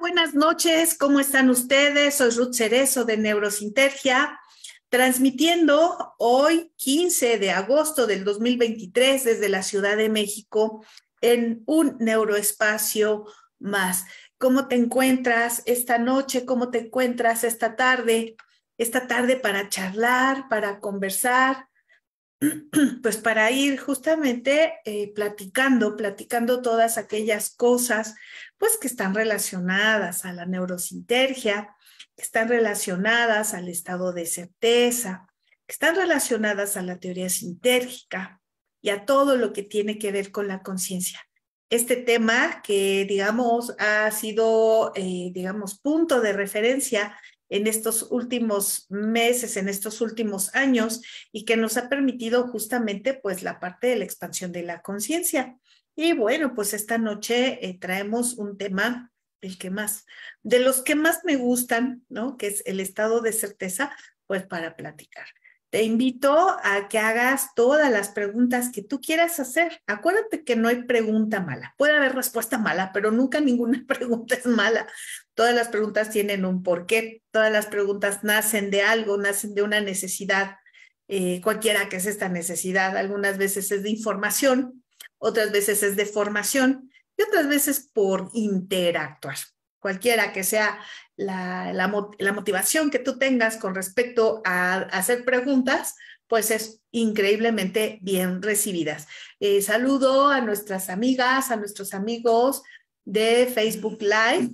Buenas noches, ¿cómo están ustedes? Soy Ruth Cerezo de Neurosintergia, transmitiendo hoy 15 de agosto del 2023 desde la Ciudad de México en un neuroespacio más. ¿Cómo te encuentras esta noche? ¿Cómo te encuentras esta tarde? Esta tarde para charlar, para conversar, pues para ir justamente eh, platicando, platicando todas aquellas cosas, pues que están relacionadas a la neurosintergia, que están relacionadas al estado de certeza, que están relacionadas a la teoría sintérgica y a todo lo que tiene que ver con la conciencia. Este tema que, digamos, ha sido, eh, digamos, punto de referencia en estos últimos meses, en estos últimos años y que nos ha permitido justamente pues la parte de la expansión de la conciencia. Y bueno, pues esta noche eh, traemos un tema el que más, de los que más me gustan, ¿no? Que es el estado de certeza, pues para platicar. Te invito a que hagas todas las preguntas que tú quieras hacer. Acuérdate que no hay pregunta mala. Puede haber respuesta mala, pero nunca ninguna pregunta es mala. Todas las preguntas tienen un porqué, todas las preguntas nacen de algo, nacen de una necesidad, eh, cualquiera que es esta necesidad. Algunas veces es de información, otras veces es de formación y otras veces por interactuar. Cualquiera que sea la, motivación que tú tengas con respecto a, hacer preguntas, pues es increíblemente bien recibidas. Eh, saludo a nuestras amigas, a nuestros amigos de Facebook Live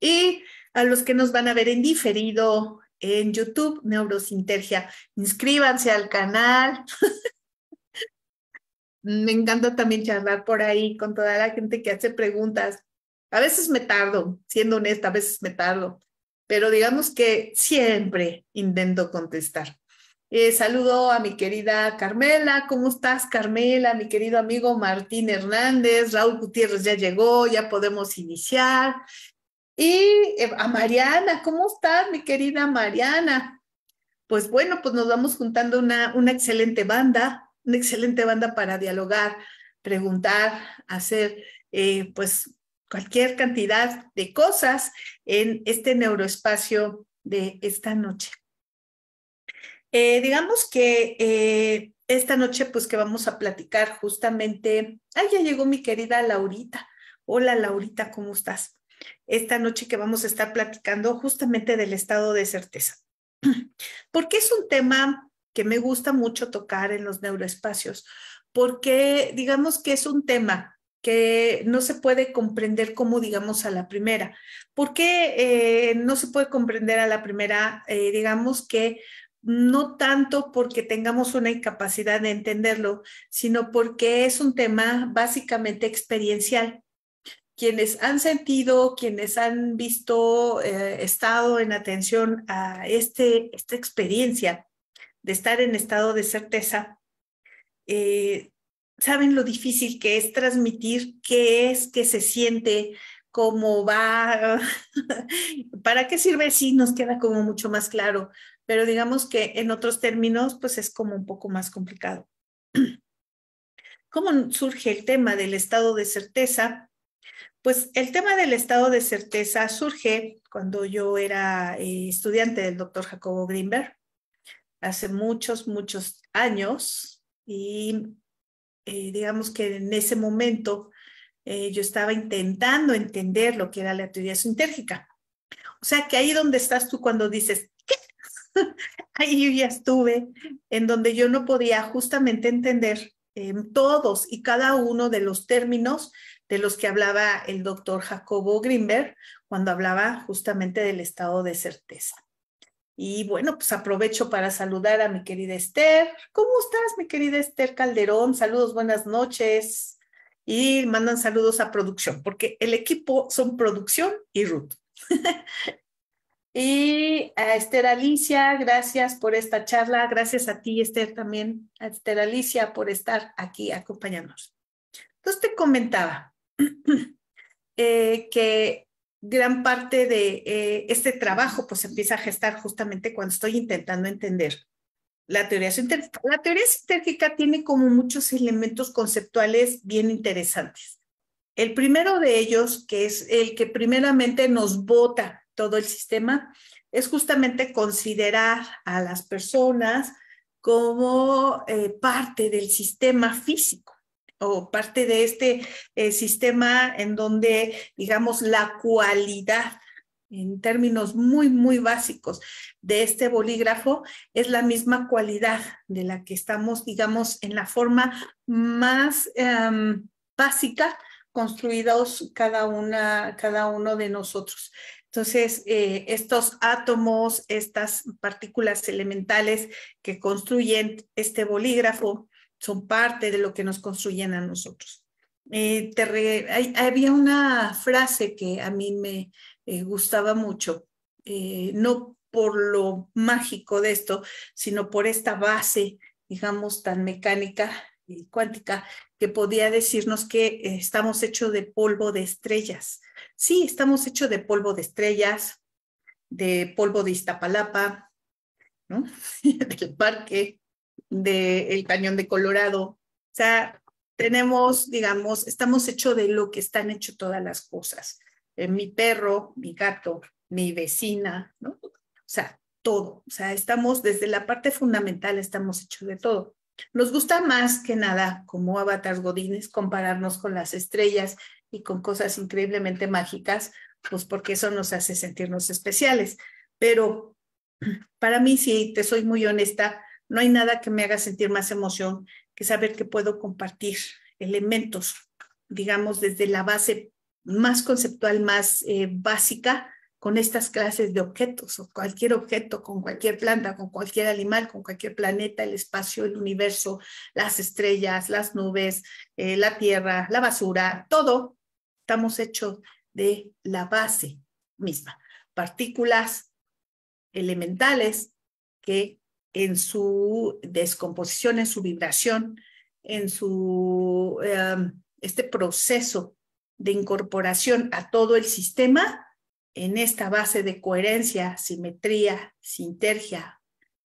y a los que nos van a ver en diferido en YouTube, Neurosintergia. Inscríbanse al canal. me encanta también charlar por ahí con toda la gente que hace preguntas. A veces me tardo, siendo honesta, a veces me tardo, pero digamos que siempre intento contestar. Eh, saludo a mi querida Carmela. ¿Cómo estás, Carmela? Mi querido amigo Martín Hernández. Raúl Gutiérrez ya llegó, ya podemos iniciar. Y eh, a Mariana, ¿cómo estás, mi querida Mariana? Pues bueno, pues nos vamos juntando una, excelente banda, una excelente banda para dialogar, preguntar, hacer, eh, pues cualquier cantidad de cosas en este neuroespacio de esta noche. Eh, digamos que eh, esta noche, pues que vamos a platicar justamente, ay, ya llegó mi querida Laurita. Hola Laurita, ¿cómo estás? Esta noche que vamos a estar platicando justamente del estado de certeza, porque es un tema que me gusta mucho tocar en los neuroespacios, porque digamos que es un tema que no se puede comprender como digamos a la primera. ¿Por qué eh, no se puede comprender a la primera? digamos que no tanto porque tengamos una incapacidad de entenderlo, sino porque es un tema básicamente experiencial. Quienes han sentido, quienes han visto, eh, estado en atención a este, esta experiencia de estar en estado de certeza, eh, saben lo difícil que es transmitir qué es qué se siente, cómo va, para qué sirve, si nos queda como mucho más claro, pero digamos que en otros términos, pues es como un poco más complicado. ¿Cómo surge el tema del estado de certeza? Pues el tema del estado de certeza surge cuando yo era eh, estudiante del doctor Jacobo Greenberg, hace muchos, muchos años, y eh, digamos que en ese momento eh, yo estaba intentando entender lo que era la teoría sintérgica. O sea, que ahí donde estás tú cuando dices, ahí yo ya estuve, en donde yo no podía justamente entender em, todos y cada uno de los términos de los que hablaba el doctor Jacobo Grimberg, cuando hablaba justamente del estado de certeza. Y bueno, pues aprovecho para saludar a mi querida Esther. ¿Cómo estás, mi querida Esther Calderón? Saludos, buenas noches. Y mandan saludos a producción, porque el equipo son producción y Ruth. Y a Esther Alicia, gracias por esta charla. Gracias a ti, Esther, también. A Esther Alicia por estar aquí acompañándonos. Entonces te comentaba eh, que gran parte de eh, este trabajo pues empieza a gestar justamente cuando estoy intentando entender la teoría sintética. La teoría sintética tiene como muchos elementos conceptuales bien interesantes. El primero de ellos, que es el que primeramente nos bota todo el sistema, es justamente considerar a las personas como eh, parte del sistema físico o parte de este eh, sistema en donde, digamos, la cualidad en términos muy, muy básicos de este bolígrafo es la misma cualidad de la que estamos, digamos, en la forma más em, básica construidos cada, una, cada uno de nosotros. Entonces, eh, estos átomos, estas partículas elementales que construyen este bolígrafo son parte de lo que nos construyen a nosotros. Eh, había una frase que a mí me eh, gustaba mucho, no por lo mágico de esto, sino por esta base, digamos, tan mecánica cuántica que podía decirnos que eh, estamos hechos de polvo de estrellas. Sí, estamos hechos de polvo de estrellas, de polvo de Iztapalapa, ¿no? del parque, del el cañón de Colorado. O sea, tenemos, digamos, estamos hechos de lo que están hechos todas las cosas. Eh, mi perro, mi gato, mi vecina, ¿no? O sea, todo. O sea, estamos desde la parte fundamental, estamos hechos de todo. Nos gusta más que nada, como avatars godines, compararnos con las estrellas y con cosas increíblemente mágicas, pues porque eso nos hace sentirnos especiales. Pero para mí, si te soy muy honesta, no hay nada que me haga sentir más emoción que saber que puedo compartir elementos, digamos, desde la base más conceptual, más eh, básica, con estas clases de objetos o cualquier objeto, con cualquier planta, con cualquier animal, con cualquier planeta, el espacio, el universo, las estrellas, las nubes, eh, la tierra, la basura, todo estamos hechos de la base misma, partículas elementales que en su descomposición, en su vibración, en su em, este proceso de incorporación a todo el sistema, en esta base de coherencia, simetría, sintergia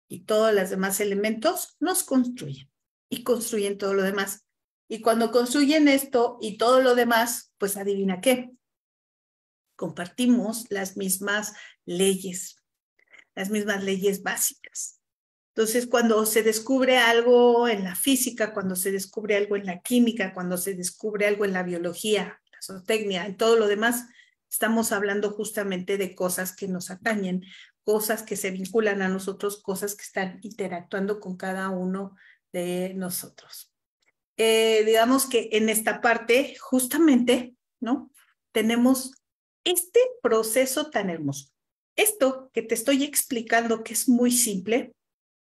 y todos los demás elementos, nos construyen y construyen todo lo demás. Y cuando construyen esto y todo lo demás, pues adivina qué, compartimos las mismas leyes, las mismas leyes básicas. Entonces, cuando se descubre algo en la física, cuando se descubre algo en la química, cuando se descubre algo en la biología, la zootecnia, en todo lo demás, Estamos hablando justamente de cosas que nos atañen, cosas que se vinculan a nosotros, cosas que están interactuando con cada uno de nosotros. Eh, digamos que en esta parte, justamente, ¿no? Tenemos este proceso tan hermoso. Esto que te estoy explicando, que es muy simple,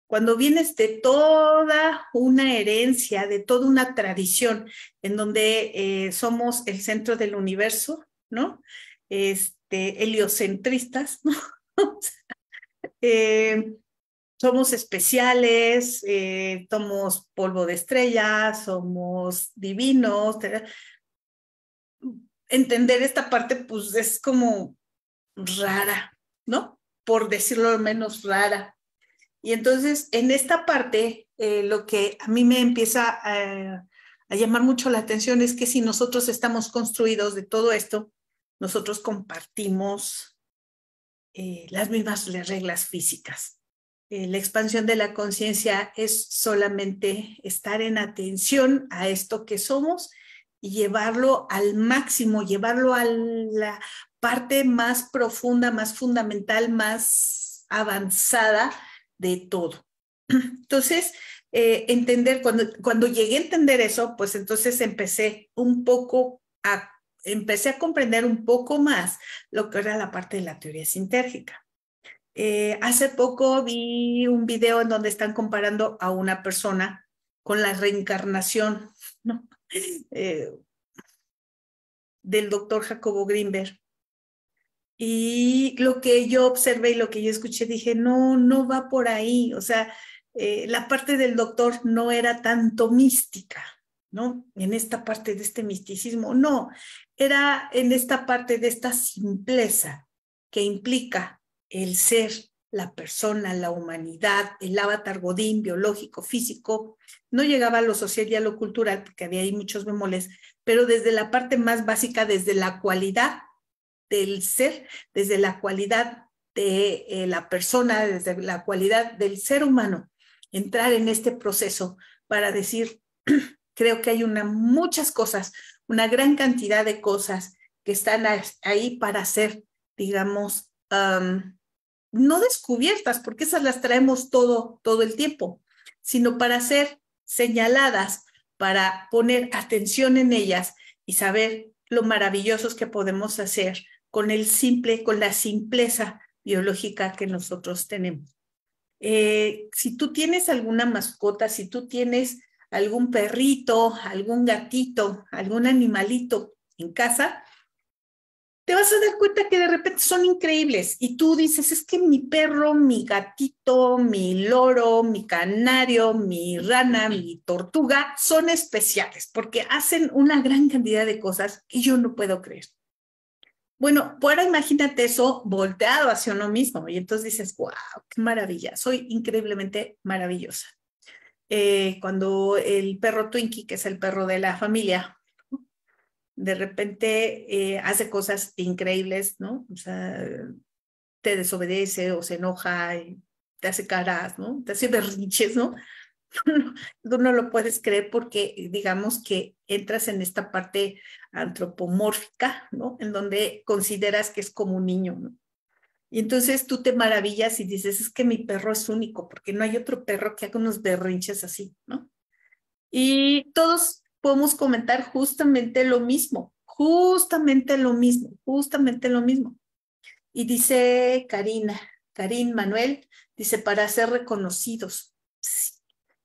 cuando vienes de toda una herencia, de toda una tradición en donde eh, somos el centro del universo, ¿no? este, heliocentristas, ¿no? Eh, somos especiales, eh, somos polvo de estrellas, somos divinos. Entender esta parte, pues es como rara, ¿no? Por decirlo menos rara. Y entonces, en esta parte, eh, lo que a mí me empieza a llamar mucho la atención es que si nosotros estamos construidos de todo esto, nosotros compartimos eh, las mismas reglas físicas. Eh, la expansión de la conciencia es solamente estar en atención a esto que somos y llevarlo al máximo, llevarlo a la parte más profunda, más fundamental, más avanzada de todo. Entonces, eh, entender, cuando, cuando llegué a entender eso, pues entonces empecé un poco a empecé a comprender un poco más lo que era la parte de la teoría sintérgica. Eh, hace poco vi un video en donde están comparando a una persona con la reencarnación eh, del doctor Jacobo Grimberg. Y lo que yo observé y lo que yo escuché, dije, no, no va por ahí. O sea, eh, la parte del doctor no era tanto mística ¿no? En esta parte de este misticismo, no, era en esta parte de esta simpleza que implica el ser, la persona, la humanidad, el avatar godín biológico, físico, no llegaba a lo social y a lo cultural, porque había ahí muchos bemoles, pero desde la parte más básica, desde la cualidad del ser, desde la cualidad de eh, la persona, desde la cualidad del ser humano, entrar en este proceso para decir, Creo que hay una, muchas cosas, una gran cantidad de cosas que están ahí para ser, digamos, no descubiertas, porque esas las traemos todo, todo el tiempo, sino para ser señaladas, para poner atención en ellas y saber lo maravillosos que podemos hacer con el simple, con la simpleza biológica que nosotros tenemos. Eh, si tú tienes alguna mascota, si tú tienes algún perrito, algún gatito, algún animalito en casa, te vas a dar cuenta que de repente son increíbles y tú dices, es que mi perro, mi gatito, mi loro, mi canario, mi rana, mi tortuga son especiales porque hacen una gran cantidad de cosas que yo no puedo creer. Bueno, ahora imagínate eso volteado hacia uno mismo y entonces dices, wow, qué maravilla, soy increíblemente maravillosa. Eh, cuando el perro Twinkie, que es el perro de la familia, de repente eh, hace cosas increíbles, ¿no? O sea, te desobedece o se enoja, y te hace caras, ¿no? Te hace berrinches, ¿no? Tú no lo puedes creer porque digamos que entras en esta parte antropomórfica, ¿no? En donde consideras que es como un niño, ¿no? Y entonces tú te maravillas y dices, es que mi perro es único, porque no hay otro perro que haga unos berrinches así, ¿no? Y todos podemos comentar justamente lo mismo, justamente lo mismo, justamente lo mismo. Y dice Karina, Karin Manuel, dice, para ser reconocidos.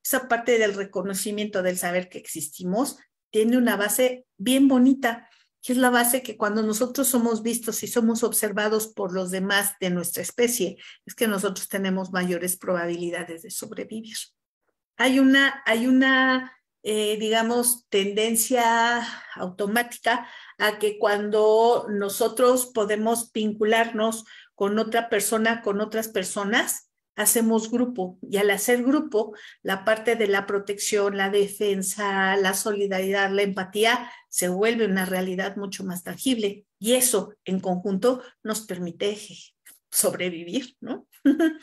Esa parte del reconocimiento, del saber que existimos, tiene una base bien bonita que es la base que cuando nosotros somos vistos y somos observados por los demás de nuestra especie, es que nosotros tenemos mayores probabilidades de sobrevivir. Hay una, eh, digamos, tendencia automática a que cuando nosotros podemos vincularnos con otra persona, con otras personas, hacemos grupo y al hacer grupo, la parte de la protección, la defensa, la solidaridad, la empatía se vuelve una realidad mucho más tangible y eso en conjunto nos permite sobrevivir, ¿no?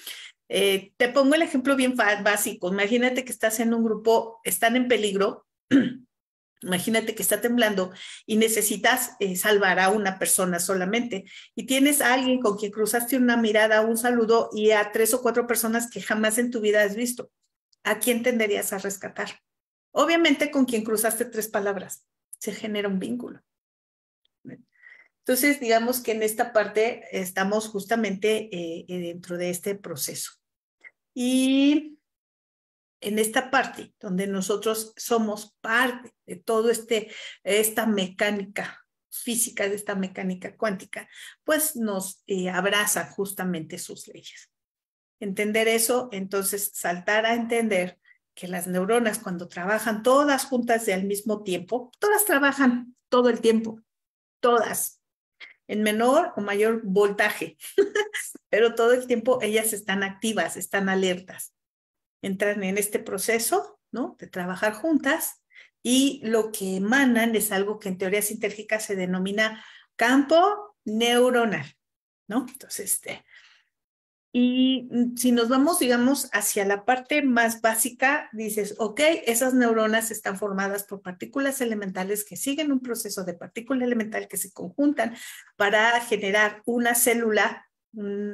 Eh, te pongo el ejemplo bien básico. Imagínate que estás en un grupo, están en peligro, imagínate que está temblando y necesitas eh, salvar a una persona solamente y tienes a alguien con quien cruzaste una mirada, un saludo y a tres o cuatro personas que jamás en tu vida has visto. ¿A quién tenderías a rescatar? Obviamente con quien cruzaste tres palabras se genera un vínculo. Entonces, digamos que en esta parte estamos justamente eh, eh, dentro de este proceso. Y en esta parte, donde nosotros somos parte de todo este, esta mecánica física, de esta mecánica cuántica, pues nos abraza eh, abrazan justamente sus leyes. Entender eso, entonces saltar a entender que las neuronas cuando trabajan todas juntas y al mismo tiempo, todas trabajan todo el tiempo, todas, en menor o mayor voltaje, pero todo el tiempo ellas están activas, están alertas, entran en este proceso, ¿no? De trabajar juntas y lo que emanan es algo que en teoría sintérgica se denomina campo neuronal, ¿no? Entonces, este, y mm, si nos vamos, digamos, hacia la parte más básica, dices, ok, esas neuronas están formadas por partículas elementales que siguen un proceso de partícula elemental que se conjuntan para generar una célula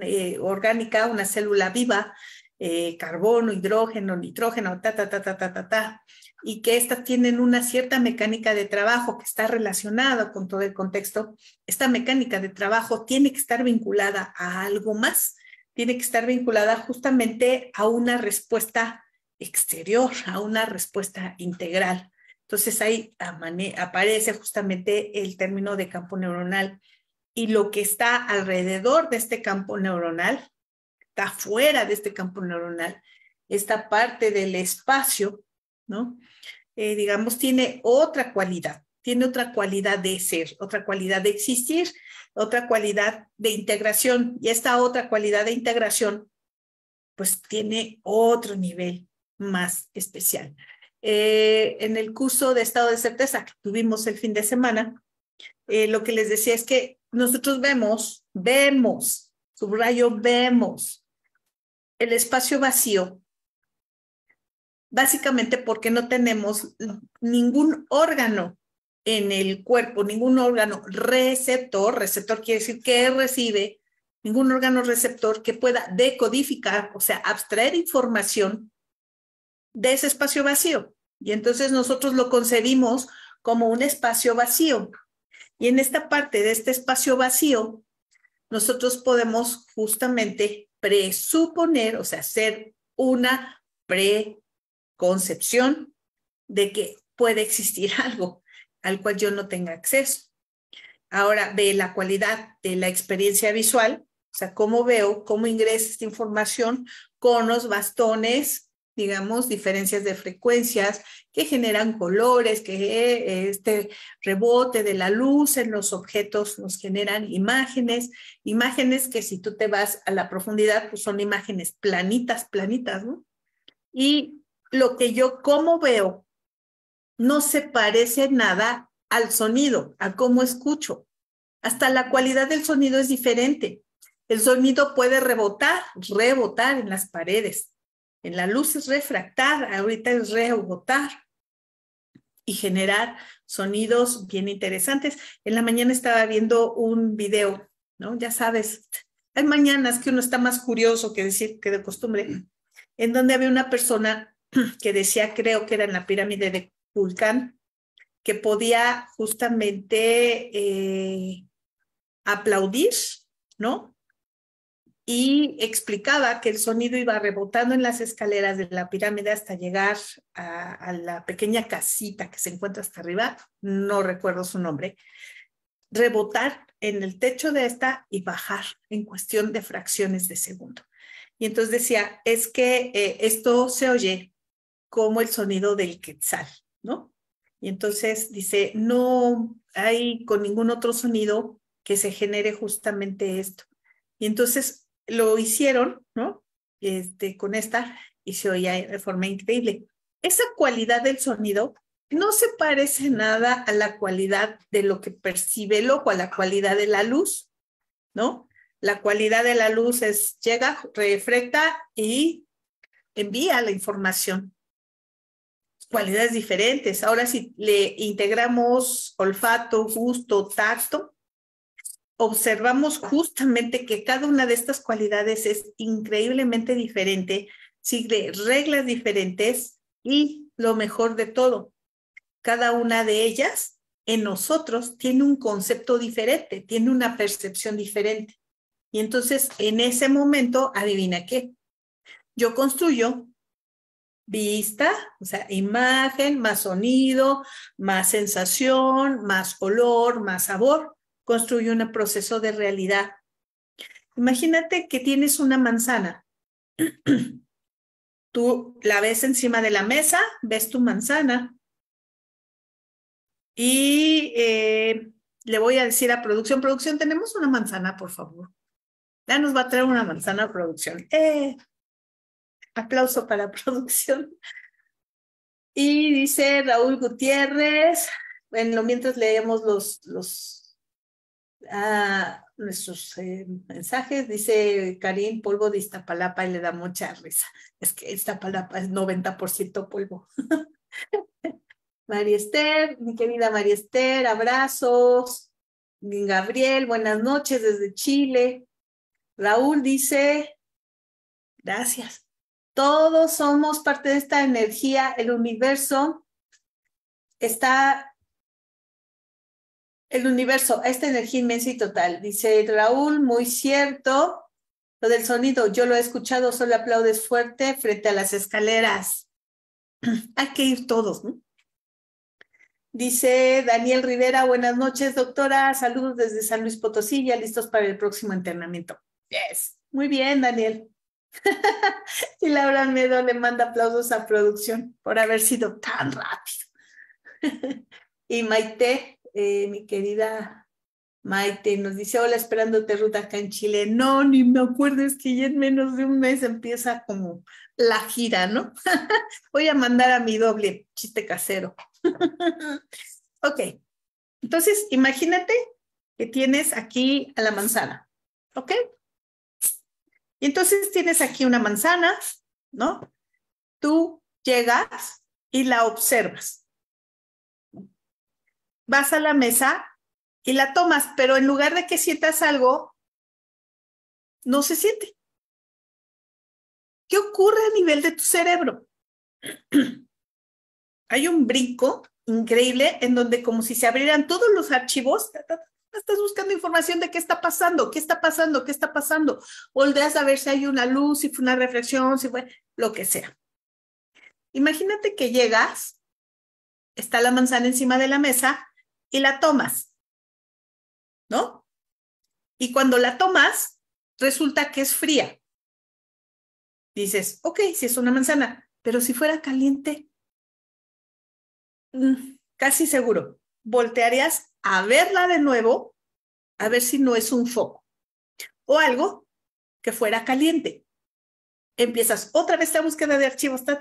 eh, orgánica, una célula viva, eh, carbono, hidrógeno, nitrógeno, ta, ta, ta, ta, ta, ta, ta, y que estas tienen una cierta mecánica de trabajo que está relacionada con todo el contexto. Esta mecánica de trabajo tiene que estar vinculada a algo más tiene que estar vinculada justamente a una respuesta exterior, a una respuesta integral. Entonces ahí aparece justamente el término de campo neuronal y lo que está alrededor de este campo neuronal, está fuera de este campo neuronal, esta parte del espacio, ¿no? Eh, digamos, tiene otra cualidad tiene otra cualidad de ser, otra cualidad de existir, otra cualidad de integración. Y esta otra cualidad de integración, pues tiene otro nivel más especial. Eh, en el curso de estado de certeza que tuvimos el fin de semana, eh, lo que les decía es que nosotros vemos, vemos, subrayo, vemos el espacio vacío, básicamente porque no tenemos ningún órgano en el cuerpo, ningún órgano receptor, receptor quiere decir que recibe, ningún órgano receptor que pueda decodificar, o sea, abstraer información de ese espacio vacío. Y entonces nosotros lo concebimos como un espacio vacío. Y en esta parte de este espacio vacío, nosotros podemos justamente presuponer, o sea, hacer una preconcepción de que puede existir algo al cual yo no tenga acceso. Ahora, ve la cualidad de la experiencia visual, o sea, cómo veo, cómo ingresa esta información, conos, bastones, digamos, diferencias de frecuencias que generan colores, que este rebote de la luz en los objetos nos generan imágenes, imágenes que si tú te vas a la profundidad, pues son imágenes planitas, planitas, ¿no? Y lo que yo, cómo veo, no se parece nada al sonido, a cómo escucho. Hasta la cualidad del sonido es diferente. El sonido puede rebotar, rebotar en las paredes. En la luz es refractar, ahorita es rebotar y generar sonidos bien interesantes. En la mañana estaba viendo un video, ¿no? Ya sabes, hay mañanas que uno está más curioso que decir que de costumbre, en donde había una persona que decía, creo que era en la pirámide de Vulcán, que podía justamente eh, aplaudir, ¿no? Y explicaba que el sonido iba rebotando en las escaleras de la pirámide hasta llegar a, la pequeña casita que se encuentra hasta arriba, no recuerdo su nombre, rebotar en el techo de esta y bajar en cuestión de fracciones de segundo. Y entonces decía, es que eh, esto se oye como el sonido del quetzal, y entonces dice, no hay con ningún otro sonido que se genere justamente esto. Y entonces lo hicieron, ¿no? Este, con esta y se oía de forma increíble. Esa cualidad del sonido no se parece nada a la cualidad de lo que percibe el ojo, a la cualidad de la luz, ¿no? La cualidad de la luz es llega, refreta, y envía la información cualidades diferentes. Ahora si le integramos olfato, gusto, tacto, observamos justamente que cada una de estas cualidades es increíblemente diferente, sigue reglas diferentes y lo mejor de todo, cada una de ellas en nosotros tiene un concepto diferente, tiene una percepción diferente. Y entonces en ese momento, adivina qué, yo construyo vista, o sea, imagen, más sonido, más sensación, más color, más sabor, construye un proceso de realidad. Imagínate que tienes una manzana. Tú la ves encima de la mesa, ves tu manzana y eh, le voy a decir a producción, producción, tenemos una manzana, por favor. Ya nos va a traer una manzana producción. Eh, Aplauso para producción. Y dice Raúl Gutiérrez, bueno, mientras leemos los, ah, nuestros eh, mensajes, dice Karim, polvo de Iztapalapa y le da mucha risa. Es que Iztapalapa es 90% polvo. María Esther, mi querida María Esther, abrazos. Gabriel, buenas noches desde Chile. Raúl dice, gracias. Todos somos parte de esta energía. El universo está... El universo, esta energía inmensa y total. Dice Raúl, muy cierto. Lo del sonido, yo lo he escuchado, solo aplaudes fuerte frente a las escaleras. Hay que ir todos, ¿no? Dice Daniel Rivera, buenas noches, doctora. Saludos desde San Luis Potosí, ya listos para el próximo entrenamiento. Yes. Muy bien, Daniel. y Laura Medo le manda aplausos a producción por haber sido tan rápido. y Maite, eh, mi querida Maite, nos dice, hola, esperándote ruta acá en Chile. No, ni me acuerdes que ya en menos de un mes empieza como la gira, ¿no? Voy a mandar a mi doble chiste casero. ok, entonces imagínate que tienes aquí a la manzana, ¿ok? Y entonces tienes aquí una manzana, ¿no? Tú llegas y la observas. Vas a la mesa y la tomas, pero en lugar de que sientas algo, no se siente. ¿Qué ocurre a nivel de tu cerebro? Hay un brinco increíble en donde como si se abrieran todos los archivos estás buscando información de qué está pasando, qué está pasando, qué está pasando. Volteas a ver si hay una luz, si fue una reflexión, si fue lo que sea. Imagínate que llegas, está la manzana encima de la mesa y la tomas, ¿no? Y cuando la tomas, resulta que es fría. Dices, ok, si es una manzana, pero si fuera caliente, mm, casi seguro, voltearías a verla de nuevo, a ver si no es un foco o algo que fuera caliente. Empiezas otra vez la búsqueda de archivos, ta,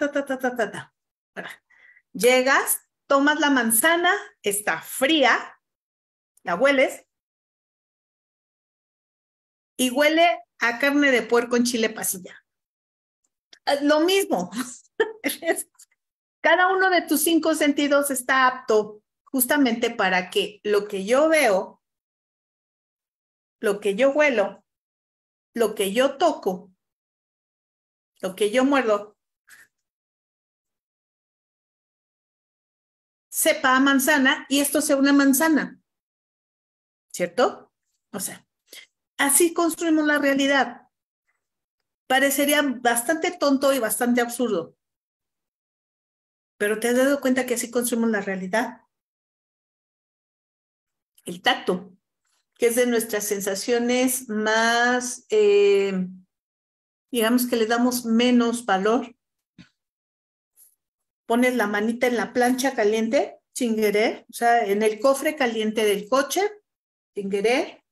Llegas, tomas la manzana, está fría, la hueles y huele a carne de puerco en chile pasilla. Eh, lo mismo. Cada uno de tus cinco sentidos está apto justamente para que lo que yo veo, lo que yo huelo, lo que yo toco, lo que yo muerdo, sepa manzana y esto sea una manzana. ¿Cierto? O sea, así construimos la realidad. Parecería bastante tonto y bastante absurdo. Pero te has dado cuenta que así construimos la realidad el tacto, que es de nuestras sensaciones más, eh, digamos que le damos menos valor. Pones la manita en la plancha caliente, sin querer, o sea, en el cofre caliente del coche, sin querer.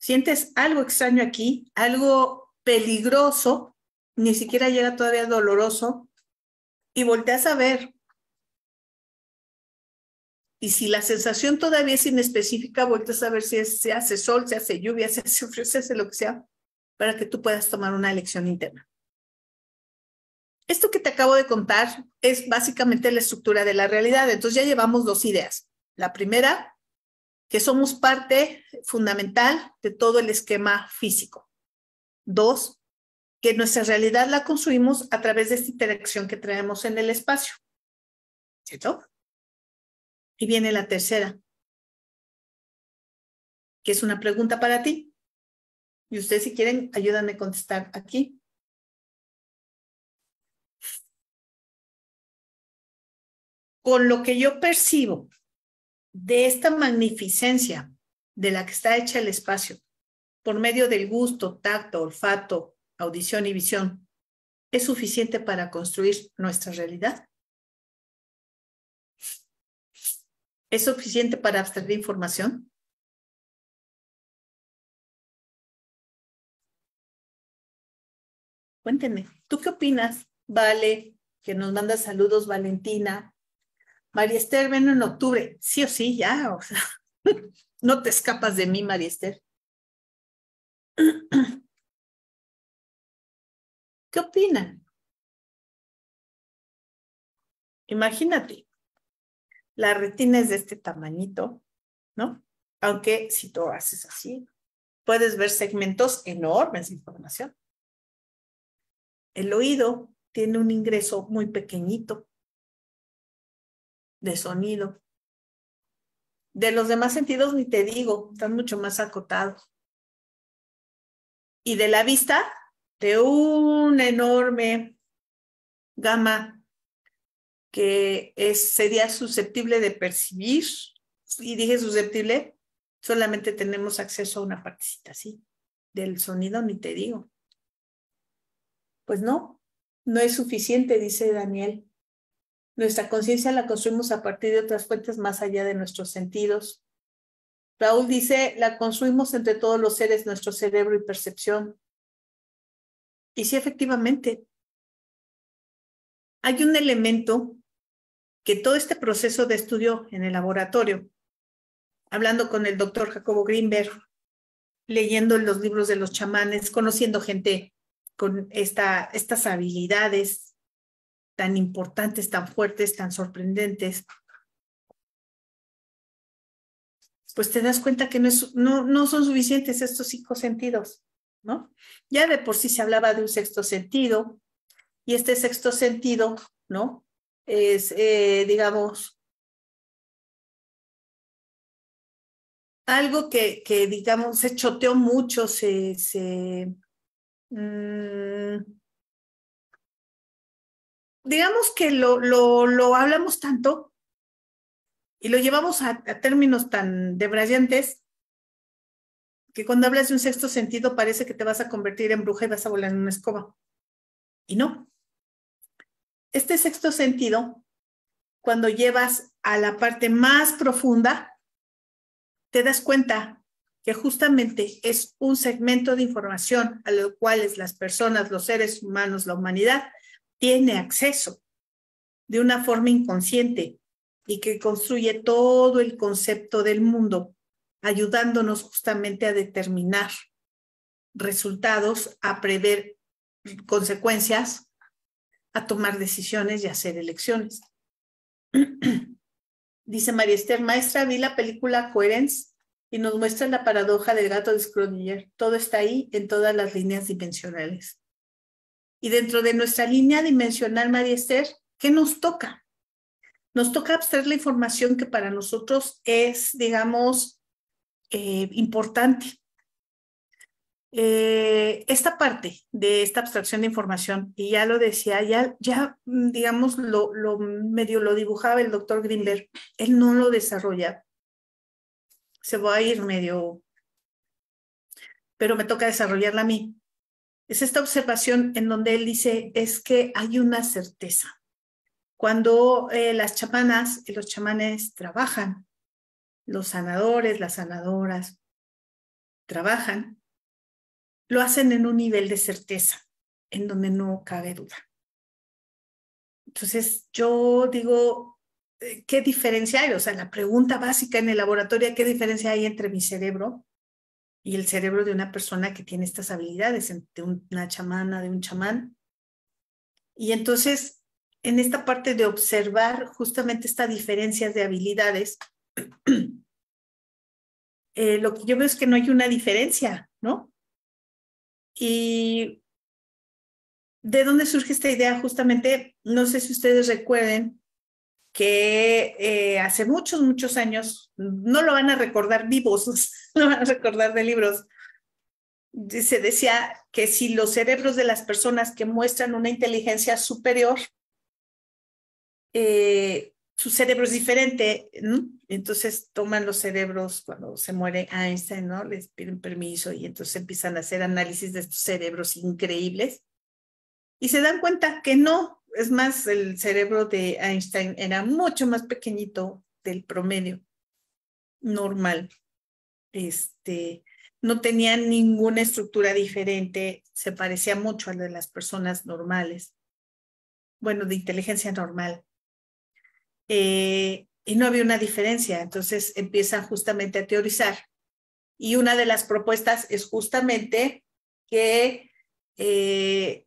Sientes algo extraño aquí, algo peligroso, ni siquiera llega todavía doloroso, y volteas a ver y si la sensación todavía es inespecífica, vuelves a ver si se hace sol, se hace lluvia, se hace frío, se hace lo que sea, para que tú puedas tomar una elección interna. Esto que te acabo de contar es básicamente la estructura de la realidad. Entonces ya llevamos dos ideas. La primera, que somos parte fundamental de todo el esquema físico. Dos, que nuestra realidad la construimos a través de esta interacción que tenemos en el espacio. ¿Cierto? Y viene la tercera, que es una pregunta para ti. Y ustedes si quieren, ayúdanme a contestar aquí. Con lo que yo percibo de esta magnificencia de la que está hecha el espacio, por medio del gusto, tacto, olfato, audición y visión, ¿es suficiente para construir nuestra realidad? ¿Es suficiente para abstraer información? Cuéntenme, ¿tú qué opinas? Vale, que nos manda saludos Valentina. María Esther, ven en octubre. Sí o sí, ya. O sea, no te escapas de mí, María Esther. ¿Qué opinan? Imagínate, la retina es de este tamañito, ¿no? Aunque si tú haces así, puedes ver segmentos enormes de información. El oído tiene un ingreso muy pequeñito de sonido. De los demás sentidos ni te digo, están mucho más acotados. Y de la vista, de una enorme gama que sería susceptible de percibir, y dije susceptible, solamente tenemos acceso a una partecita, ¿sí? Del sonido ni te digo. Pues no, no es suficiente, dice Daniel. Nuestra conciencia la construimos a partir de otras fuentes más allá de nuestros sentidos. Raúl dice, la construimos entre todos los seres, nuestro cerebro y percepción. Y sí, efectivamente, hay un elemento que todo este proceso de estudio en el laboratorio, hablando con el doctor Jacobo Greenberg, leyendo los libros de los chamanes, conociendo gente con estas habilidades tan importantes, tan fuertes, tan sorprendentes, pues te das cuenta que no, no son suficientes estos cinco sentidos, ¿no? Ya de por sí se hablaba de un sexto sentido, y este sexto sentido, ¿no? es, eh, digamos, algo que, digamos, se choteó mucho, se, se mm, digamos que lo, lo, lo, hablamos tanto y lo llevamos a, a términos tan debrayantes que cuando hablas de un sexto sentido parece que te vas a convertir en bruja y vas a volar en una escoba. Y no este sexto sentido, cuando llevas a la parte más profunda, te das cuenta que justamente es un segmento de información a lo cuales las personas, los seres humanos, la humanidad tiene acceso de una forma inconsciente y que construye todo el concepto del mundo, ayudándonos justamente a determinar resultados, a prever consecuencias a tomar decisiones y hacer elecciones. Dice María Esther, maestra, vi la película Coherence y nos muestra la paradoja del gato de Schrödinger. Todo está ahí en todas las líneas dimensionales. Y dentro de nuestra línea dimensional, María Esther, ¿qué nos toca? Nos toca abstraer la información que para nosotros es, digamos, eh, importante. Eh, esta parte de esta abstracción de información, y ya lo decía, ya, ya mm, digamos, lo, medio lo dibujaba el doctor Greenberg, él no lo desarrolla. Se va a ir medio, pero me toca desarrollarla a mí. Es esta observación en donde él dice, es que hay una certeza. Cuando eh, las chamanas y eh, los chamanes trabajan, los sanadores, las sanadoras trabajan, lo hacen en un nivel de certeza, en donde no cabe duda. Entonces, yo digo, eh, ¿qué diferencia hay? O sea, la pregunta básica en el laboratorio, ¿qué diferencia hay entre mi cerebro y el cerebro de una persona que tiene estas habilidades, de una chamana, de un chamán? Y entonces, en esta parte de observar justamente estas diferencias de habilidades, eh, lo que yo veo es que no hay una diferencia, ¿no? Y de dónde surge esta idea, justamente, no sé si ustedes recuerden que eh, hace muchos, muchos años, no lo van a recordar vivos, lo van a recordar de libros, se decía que si los cerebros de las personas que muestran una inteligencia superior eh, su cerebro es diferente, Entonces toman los cerebros cuando se muere Einstein, ¿no? Les piden permiso y entonces empiezan a hacer análisis de estos cerebros increíbles y se dan cuenta que no, es más, el cerebro de Einstein era mucho más pequeñito del promedio normal. Este, no tenía ninguna estructura diferente, se parecía mucho a la de las personas normales, bueno, de inteligencia normal. Eh, y no había una diferencia. Entonces empiezan justamente a teorizar. Y una de las propuestas es justamente que eh,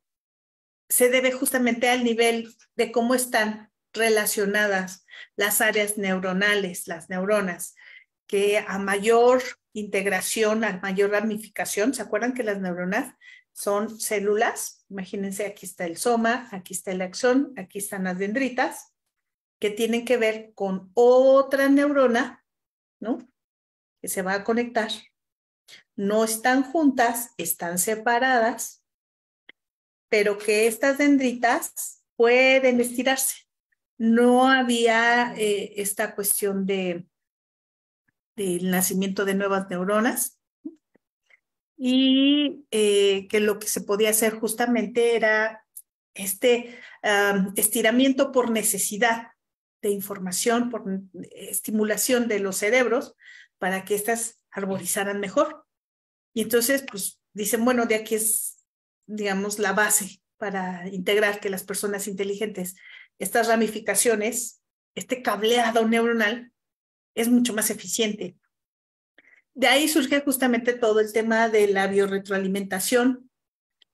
se debe justamente al nivel de cómo están relacionadas las áreas neuronales, las neuronas, que a mayor integración, a mayor ramificación, ¿se acuerdan que las neuronas son células? Imagínense, aquí está el soma, aquí está el axón, aquí están las dendritas, tienen que ver con otra neurona, ¿no? Que se va a conectar. No están juntas, están separadas, pero que estas dendritas pueden estirarse. No había eh, esta cuestión de del nacimiento de nuevas neuronas y eh, que lo que se podía hacer justamente era este estiramiento por necesidad, de información, por mm, estimulación de los cerebros para que éstas arborizaran mejor. Y entonces, pues dicen, bueno, de aquí es, digamos, la base para integrar que las personas inteligentes, estas ramificaciones, este cableado neuronal es mucho más eficiente. De ahí surge justamente todo el tema de la biorretroalimentación,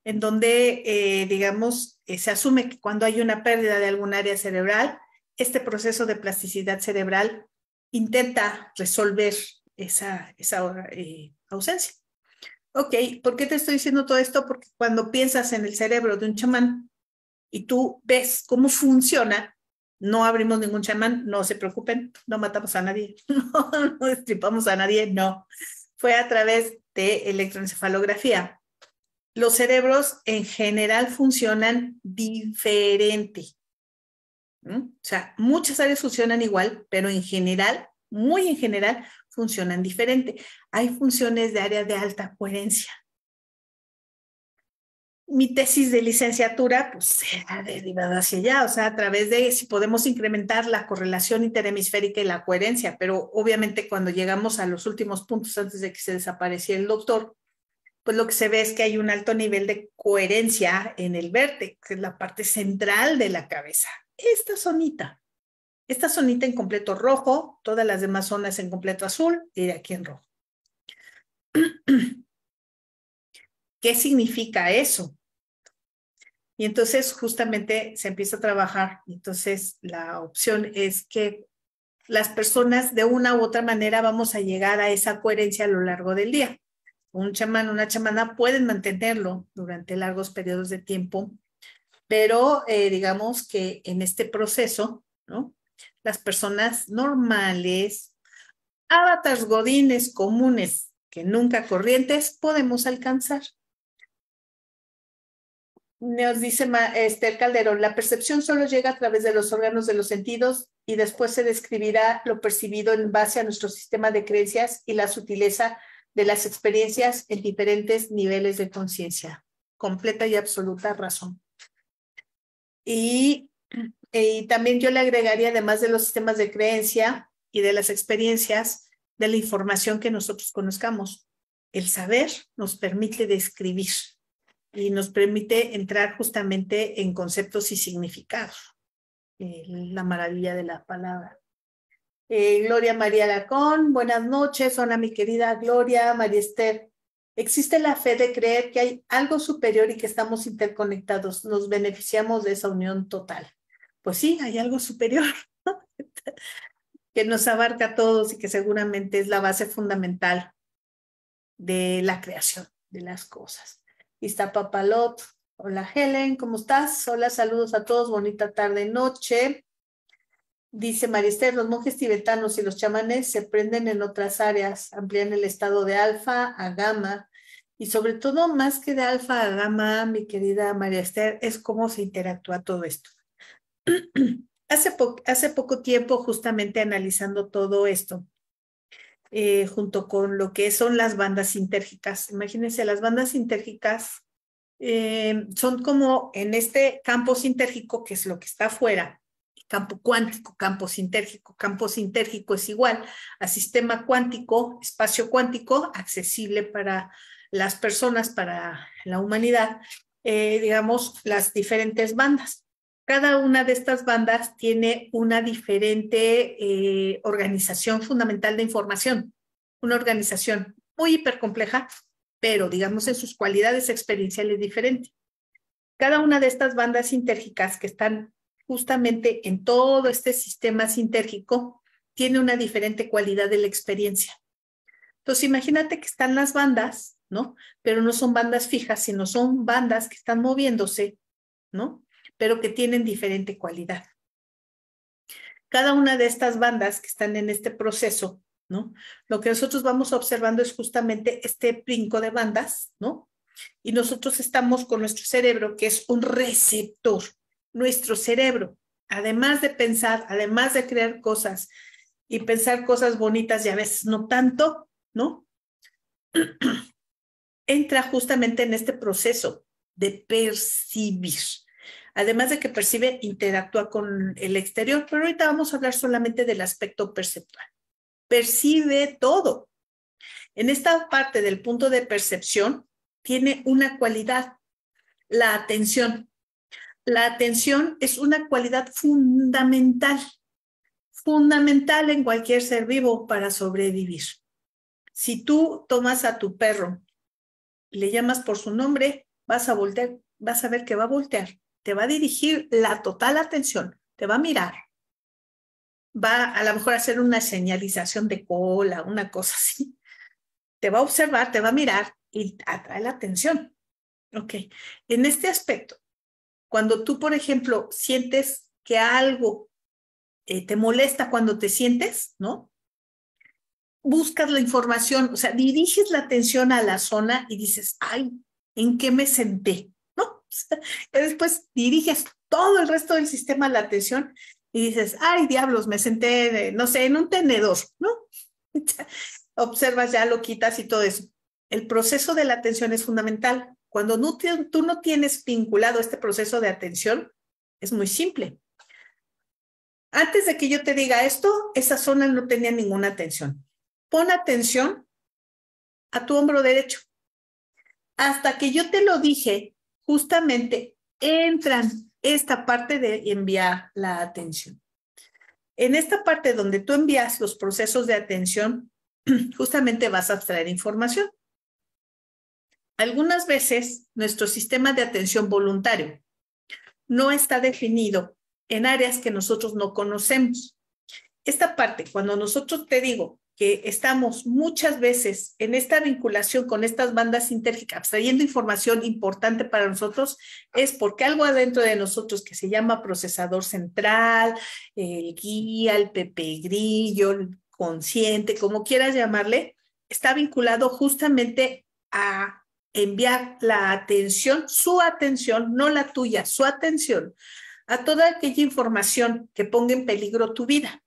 en donde, eh, digamos, eh, se asume que cuando hay una pérdida de algún área cerebral, este proceso de plasticidad cerebral intenta resolver esa, esa eh, ausencia. Ok, ¿por qué te estoy diciendo todo esto? Porque cuando piensas en el cerebro de un chamán y tú ves cómo funciona, no abrimos ningún chamán, no se preocupen, no matamos a nadie, no, destripamos a nadie, no. Fue a través de electroencefalografía. Los cerebros en general funcionan diferente. O sea, muchas áreas funcionan igual, pero en general, muy en general, funcionan diferente. Hay funciones de áreas de alta coherencia. Mi tesis de licenciatura, pues, ha derivado hacia allá, o sea, a través de si podemos incrementar la correlación interhemisférica y la coherencia, pero obviamente cuando llegamos a los últimos puntos antes de que se desapareciera el doctor, pues lo que se ve es que hay un alto nivel de coherencia en el vértice, que es la parte central de la cabeza esta zonita. Esta zonita en completo rojo, todas las demás zonas en completo azul, y de aquí en rojo. ¿Qué significa eso? Y entonces justamente se empieza a trabajar. Entonces la opción es que las personas de una u otra manera vamos a llegar a esa coherencia a lo largo del día. Un chamán, una chamana pueden mantenerlo durante largos periodos de tiempo pero eh, digamos que en este proceso, ¿no? Las personas normales, avatars godines comunes que nunca corrientes podemos alcanzar. Nos dice Esther Calderón, la percepción solo llega a través de los órganos de los sentidos y después se describirá lo percibido en base a nuestro sistema de creencias y la sutileza de las experiencias en diferentes niveles de conciencia. Completa y absoluta razón. Y, también yo le agregaría, además de los sistemas de creencia y de las experiencias, de la información que nosotros conozcamos. El saber nos permite describir y nos permite entrar justamente en conceptos y significados. Eh, la maravilla de la palabra. Eh, Gloria María Lacón, buenas noches. Hola, mi querida Gloria, María Esther Existe la fe de creer que hay algo superior y que estamos interconectados. Nos beneficiamos de esa unión total. Pues sí, hay algo superior que nos abarca a todos y que seguramente es la base fundamental de la creación de las cosas. Y está Papalot. Hola Helen, ¿cómo estás? Hola, saludos a todos. Bonita tarde, noche. Dice Esther, los monjes tibetanos y los chamanes se prenden en otras áreas, amplían el estado de alfa a gamma y sobre todo más que de alfa a gamma, mi querida María Esther, es cómo se interactúa todo esto. hace, poco tiempo, justamente analizando todo esto, eh, junto con lo que son las bandas sintérgicas. Imagínense, las bandas sintérgicas eh, son como en este campo sintérgico, que es lo que está afuera, campo cuántico, campo sintérgico. Campo sintérgico es igual a sistema cuántico, espacio cuántico, accesible para las personas, para la humanidad, eh, digamos, las diferentes bandas. Cada una de estas bandas tiene una diferente eh, organización fundamental de información, una organización muy hipercompleja, pero digamos en sus cualidades experienciales diferente. Cada una de estas bandas sintérgicas que están justamente en todo este sistema sintérgico tiene una diferente cualidad de la experiencia. Entonces, imagínate que están las bandas, ¿no? Pero no son bandas fijas, sino son bandas que están moviéndose, ¿no? Pero que tienen diferente cualidad. Cada una de estas bandas que están en este proceso, ¿no? Lo que nosotros vamos observando es justamente este brinco de bandas, ¿no? Y nosotros estamos con nuestro cerebro, que es un receptor, nuestro cerebro, además de pensar, además de crear cosas y pensar cosas bonitas y a veces no tanto, ¿no? Entra justamente en este proceso de percibir. Además de que percibe, interactúa con el exterior, pero ahorita vamos a hablar solamente del aspecto perceptual. Percibe todo. En esta parte del punto de percepción tiene una cualidad, la atención la atención es una cualidad fundamental, fundamental en cualquier ser vivo para sobrevivir. Si tú tomas a tu perro le llamas por su nombre, vas a voltear, vas a ver que va a voltear, te va a dirigir la total atención, te va a mirar, va a lo mejor hacer una señalización de cola, una cosa así. Te va a observar, te va a mirar y atrae la atención. Ok, en este aspecto, cuando tú, por ejemplo, sientes que algo eh, te molesta cuando te sientes, ¿no? Buscas la información, o sea, diriges la atención a la zona y dices, ay, ¿en qué me senté? ¿No? y después diriges todo el resto del sistema la atención y dices, ay, diablos, me senté, no sé, en un tenedor, ¿no? Observas ya, lo quitas y todo eso. El proceso de la atención es fundamental. Cuando tú no tienes vinculado este proceso de atención, es muy simple. Antes de que yo te diga esto, esa zona no tenía ninguna atención. Pon atención a tu hombro derecho. Hasta que yo te lo dije, justamente entran esta parte de enviar la atención. En esta parte donde tú envías los procesos de atención, justamente vas a abstraer información. Algunas veces nuestro sistema de atención voluntario no está definido en áreas que nosotros no conocemos. Esta parte, cuando nosotros te digo que estamos muchas veces en esta vinculación con estas bandas sintérgicas trayendo información importante para nosotros, es porque algo adentro de nosotros que se llama procesador central, el guía, el pepe grillo, el consciente, como quieras llamarle, está vinculado justamente a enviar la atención, su atención, no la tuya, su atención, a toda aquella información que ponga en peligro tu vida.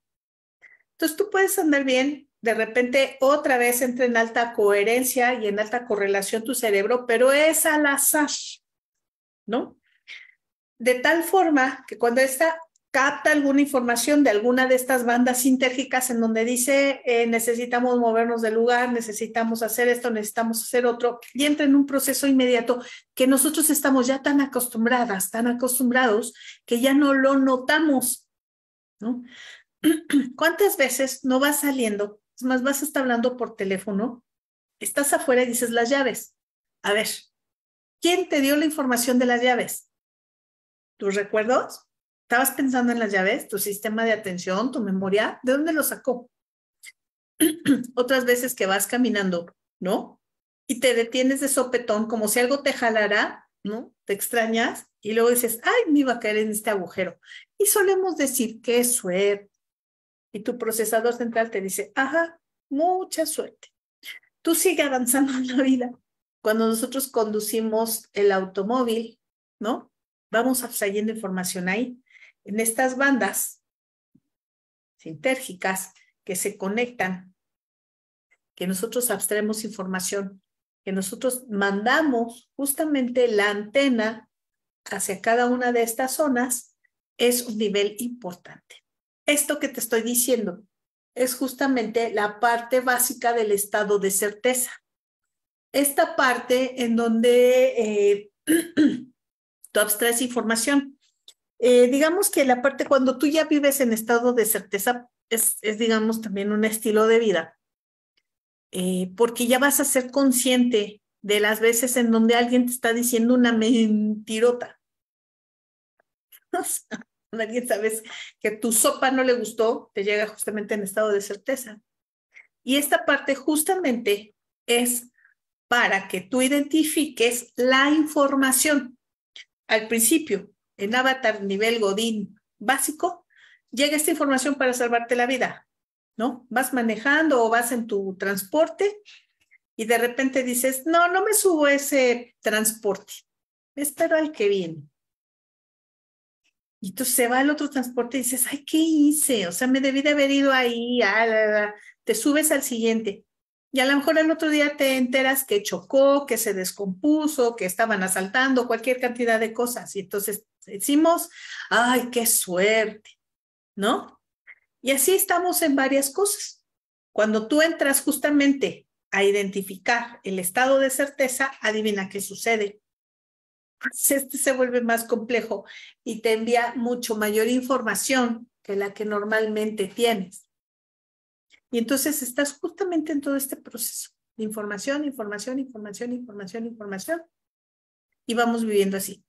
Entonces tú puedes andar bien, de repente otra vez entra en alta coherencia y en alta correlación tu cerebro, pero es al azar, ¿no? De tal forma que cuando esta capta alguna información de alguna de estas bandas sintérgicas en donde dice eh, necesitamos movernos del lugar, necesitamos hacer esto, necesitamos hacer otro, y entra en un proceso inmediato que nosotros estamos ya tan acostumbradas, tan acostumbrados, que ya no lo notamos. ¿Cuántas veces no vas saliendo? Es más, vas estar hablando por teléfono, estás afuera y dices las llaves. A ver, ¿quién te dio la información de las llaves? ¿Tus recuerdos? estabas pensando en las llaves, tu sistema de atención, tu memoria, ¿de dónde lo sacó? Otras veces que vas caminando, ¿no? Y te detienes de sopetón, como si algo te jalara, ¿no? Te extrañas y luego dices, ay, me iba a caer en este agujero. Y solemos decir, qué suerte. Y tu procesador central te dice, ajá, mucha suerte. Tú sigue avanzando en la vida. Cuando nosotros conducimos el automóvil, ¿no? Vamos abstrayendo información ahí en estas bandas sintérgicas que se conectan, que nosotros abstraemos información, que nosotros mandamos justamente la antena hacia cada una de estas zonas, es un nivel importante. Esto que te estoy diciendo es justamente la parte básica del estado de certeza. Esta parte en donde eh, tú abstraes información, eh, digamos que la parte cuando tú ya vives en estado de certeza es, digamos, también un estilo de vida, eh, porque ya vas a ser consciente de las veces en donde alguien te está diciendo una mentirota. O sea, alguien sabes que tu sopa no le gustó, te llega justamente en estado de certeza. Y esta parte justamente es para que tú identifiques la información. Al principio, en avatar nivel Godín básico, llega esta información para salvarte la vida, ¿no? Vas manejando o vas en tu transporte y de repente dices, no, no me subo a ese transporte, espero al que viene. Y tú se va al otro transporte y dices, ay, ¿qué hice? O sea, me debí de haber ido ahí, ah, te subes al siguiente. Y a lo mejor al otro día te enteras que chocó, que se descompuso, que estaban asaltando, cualquier cantidad de cosas. Y entonces Decimos, ay, qué suerte, ¿no? Y así estamos en varias cosas. Cuando tú entras justamente a identificar el estado de certeza, adivina qué sucede. este se vuelve más complejo y te envía mucho mayor información que la que normalmente tienes. Y entonces estás justamente en todo este proceso de información, información, información, información, información. Y vamos viviendo así.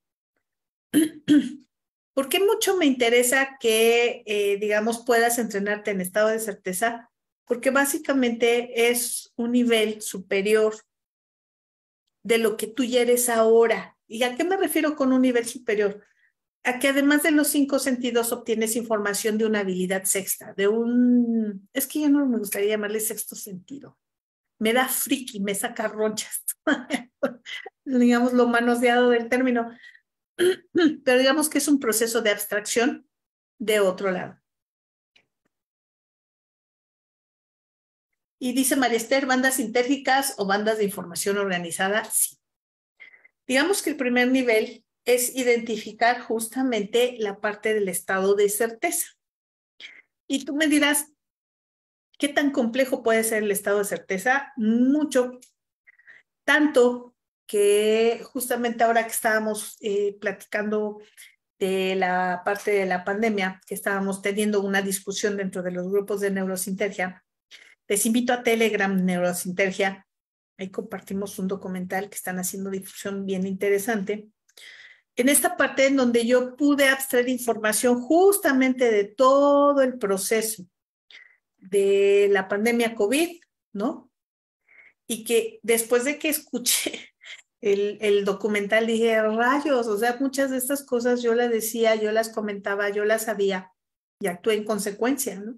¿Por qué mucho me interesa que, eh, digamos, puedas entrenarte en estado de certeza? Porque básicamente es un nivel superior de lo que tú ya eres ahora. ¿Y a qué me refiero con un nivel superior? A que además de los cinco sentidos obtienes información de una habilidad sexta, de un, es que yo no me gustaría llamarle sexto sentido. Me da friki, me saca ronchas, digamos lo manoseado del término, pero digamos que es un proceso de abstracción de otro lado. Y dice Esther bandas sintérgicas o bandas de información organizada, sí. Digamos que el primer nivel es identificar justamente la parte del estado de certeza. Y tú me dirás, ¿qué tan complejo puede ser el estado de certeza? Mucho, tanto que justamente ahora que estábamos eh, platicando de la parte de la pandemia, que estábamos teniendo una discusión dentro de los grupos de neurosintergia, les invito a Telegram Neurosintergia. Ahí compartimos un documental que están haciendo difusión bien interesante. En esta parte en donde yo pude abstraer información justamente de todo el proceso de la pandemia COVID, ¿no? Y que después de que escuché el, documental, dije, rayos, o sea, muchas de estas cosas yo las decía, yo las comentaba, yo las sabía y actué en consecuencia, ¿no?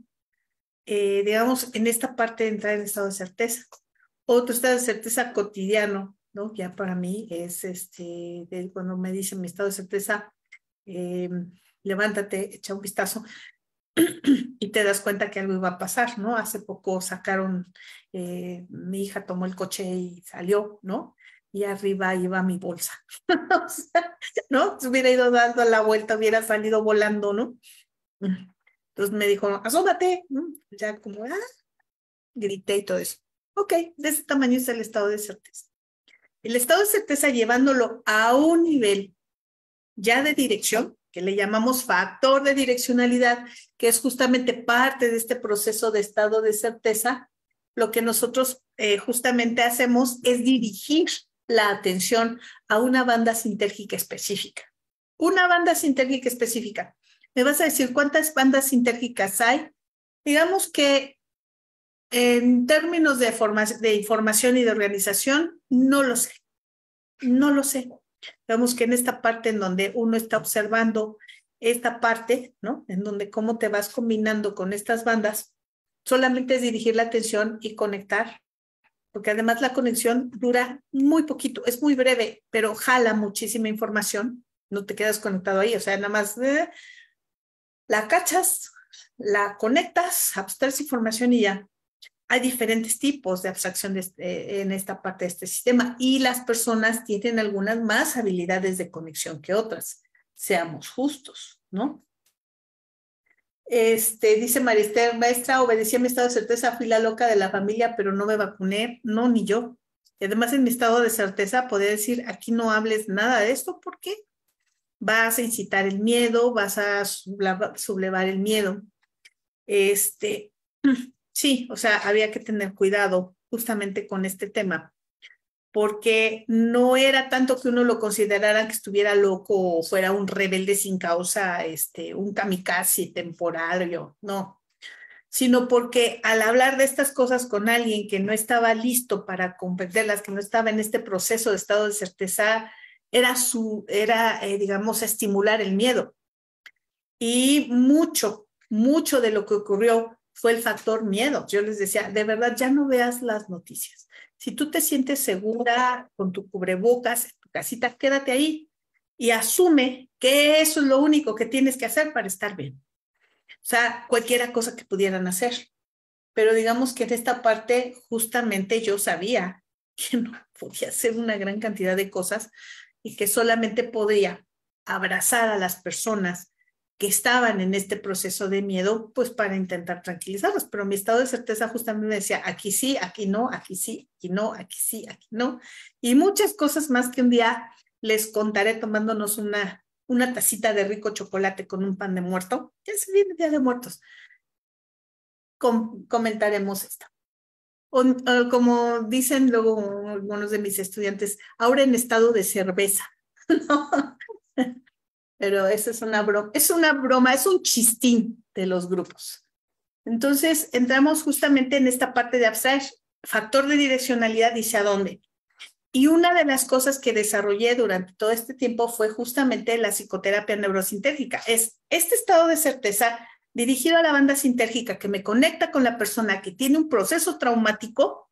Eh, digamos, en esta parte de entrar en estado de certeza. Otro estado de certeza cotidiano, ¿no? Ya para mí es este, cuando me dicen mi estado de certeza, eh, levántate, echa un vistazo y te das cuenta que algo iba a pasar, ¿no? Hace poco sacaron, eh, mi hija tomó el coche y salió, ¿no? y arriba lleva mi bolsa. o sea, ¿no? Se hubiera ido dando la vuelta, hubiera salido volando, ¿no? Entonces me dijo, asómate, ¿no? Ya como, ah, grité y todo eso. Ok, de ese tamaño es el estado de certeza. El estado de certeza llevándolo a un nivel ya de dirección, que le llamamos factor de direccionalidad, que es justamente parte de este proceso de estado de certeza, lo que nosotros eh, justamente hacemos es dirigir la atención a una banda sintérgica específica. Una banda sintérgica específica. Me vas a decir cuántas bandas sintérgicas hay. Digamos que en términos de, de información y de organización, no lo sé. No lo sé. Digamos que en esta parte en donde uno está observando esta parte, ¿no? En donde cómo te vas combinando con estas bandas, solamente es dirigir la atención y conectar porque además la conexión dura muy poquito, es muy breve, pero jala muchísima información, no te quedas conectado ahí, o sea, nada más eh, la cachas, la conectas, abstraes información y ya. Hay diferentes tipos de abstracción este, en esta parte de este sistema y las personas tienen algunas más habilidades de conexión que otras, seamos justos, ¿no? Este, dice Marister, maestra, a mi estado de certeza, fui la loca de la familia, pero no me vacuné, no, ni yo. además en mi estado de certeza podía decir, aquí no hables nada de esto, porque vas a incitar el miedo, vas a sublevar el miedo. Este, sí, o sea, había que tener cuidado justamente con este tema porque no era tanto que uno lo considerara que estuviera loco o fuera un rebelde sin causa, este, un kamikaze temporario, no, sino porque al hablar de estas cosas con alguien que no estaba listo para comprenderlas, que no estaba en este proceso de estado de certeza, era su, era, eh, digamos, estimular el miedo. Y mucho, mucho de lo que ocurrió fue el factor miedo. Yo les decía, de verdad, ya no veas las noticias si tú te sientes segura con tu cubrebocas, en tu casita, quédate ahí y asume que eso es lo único que tienes que hacer para estar bien. O sea, cualquiera cosa que pudieran hacer. Pero digamos que en esta parte justamente yo sabía que no podía hacer una gran cantidad de cosas y que solamente podía abrazar a las personas, que estaban en este proceso de miedo, pues para intentar tranquilizarlos. Pero mi estado de certeza justamente me decía, aquí sí, aquí no, aquí sí, aquí no, aquí sí, aquí no. Y muchas cosas más que un día les contaré tomándonos una, una tacita de rico chocolate con un pan de muerto. Ya se viene el Día de Muertos. comentaremos esto. como dicen luego algunos de mis estudiantes, ahora en estado de cerveza. ¿no? pero esa es una broma, es una broma, es un chistín de los grupos. Entonces, entramos justamente en esta parte de abstract, factor de direccionalidad dice a dónde. Y una de las cosas que desarrollé durante todo este tiempo fue justamente la psicoterapia neurosintérgica. Es este estado de certeza dirigido a la banda sintérgica que me conecta con la persona que tiene un proceso traumático